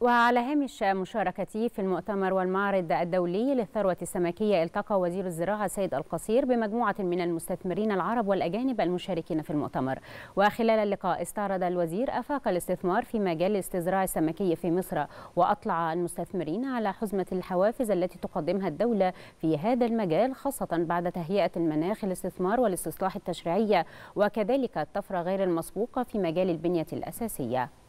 وعلى هامش مشاركته في المؤتمر والمعرض الدولي للثروة السمكية التقى وزير الزراعة سيد القصير بمجموعة من المستثمرين العرب والأجانب المشاركين في المؤتمر وخلال اللقاء استعرض الوزير أفاق الاستثمار في مجال الاستزراع السمكي في مصر وأطلع المستثمرين على حزمة الحوافز التي تقدمها الدولة في هذا المجال خاصة بعد تهيئة المناخ الاستثمار والاستصلاح التشريعية وكذلك الطفرة غير المسبوقة في مجال البنية الأساسية